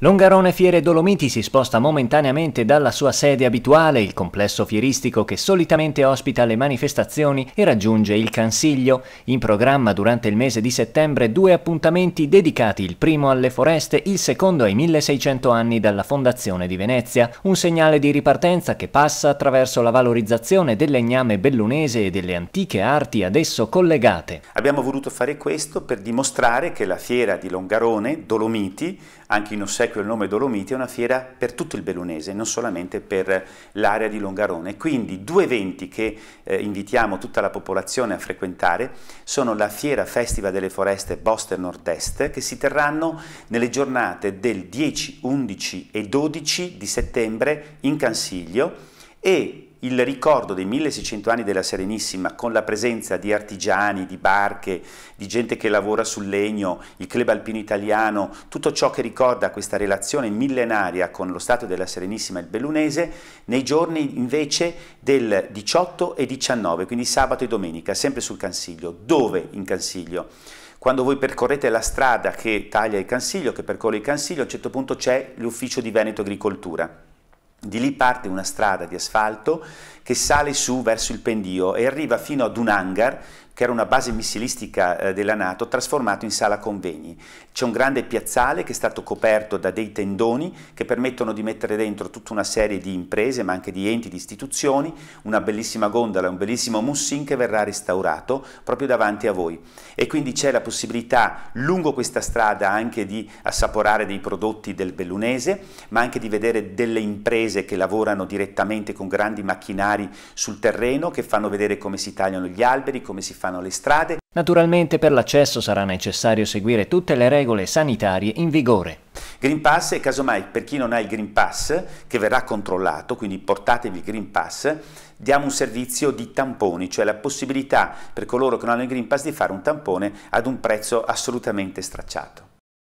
Longarone Fiere Dolomiti si sposta momentaneamente dalla sua sede abituale, il complesso fieristico che solitamente ospita le manifestazioni e raggiunge il Cansiglio. In programma durante il mese di settembre due appuntamenti dedicati, il primo alle foreste, il secondo ai 1600 anni dalla fondazione di Venezia, un segnale di ripartenza che passa attraverso la valorizzazione del legname bellunese e delle antiche arti ad esso collegate. Abbiamo voluto fare questo per dimostrare che la fiera di Longarone, Dolomiti, anche in ossequio al nome Dolomiti, è una fiera per tutto il Bellunese, non solamente per l'area di Longarone. Quindi due eventi che eh, invitiamo tutta la popolazione a frequentare sono la Fiera Festival delle Foreste Boster Nord-Est che si terranno nelle giornate del 10, 11 e 12 di settembre in Cansiglio e il ricordo dei 1600 anni della Serenissima con la presenza di artigiani, di barche, di gente che lavora sul legno, il club alpino italiano, tutto ciò che ricorda questa relazione millenaria con lo Stato della Serenissima e il Bellunese, nei giorni invece del 18 e 19, quindi sabato e domenica, sempre sul Cansiglio. Dove in Cansiglio? quando voi percorrete la strada che taglia il Cansiglio, che percorre il Cansiglio, a un certo punto c'è l'ufficio di Veneto Agricoltura. Di lì parte una strada di asfalto che sale su verso il pendio e arriva fino ad un hangar che era una base missilistica eh, della Nato, trasformato in sala convegni. C'è un grande piazzale che è stato coperto da dei tendoni che permettono di mettere dentro tutta una serie di imprese, ma anche di enti, di istituzioni, una bellissima gondola, un bellissimo mussin che verrà restaurato proprio davanti a voi. E quindi c'è la possibilità lungo questa strada anche di assaporare dei prodotti del bellunese, ma anche di vedere delle imprese che lavorano direttamente con grandi macchinari sul terreno, che fanno vedere come si tagliano gli alberi, come si fanno fanno le strade. Naturalmente per l'accesso sarà necessario seguire tutte le regole sanitarie in vigore. Green Pass e casomai per chi non ha il Green Pass, che verrà controllato, quindi portatevi il Green Pass, diamo un servizio di tamponi, cioè la possibilità per coloro che non hanno il Green Pass di fare un tampone ad un prezzo assolutamente stracciato.